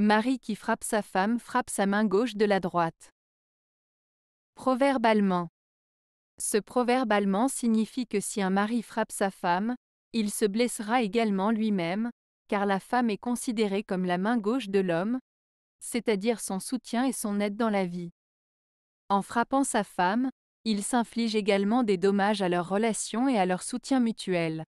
Mari qui frappe sa femme frappe sa main gauche de la droite. Proverbe allemand. Ce proverbe allemand signifie que si un mari frappe sa femme, il se blessera également lui-même, car la femme est considérée comme la main gauche de l'homme, c'est-à-dire son soutien et son aide dans la vie. En frappant sa femme, il s'inflige également des dommages à leur relation et à leur soutien mutuel.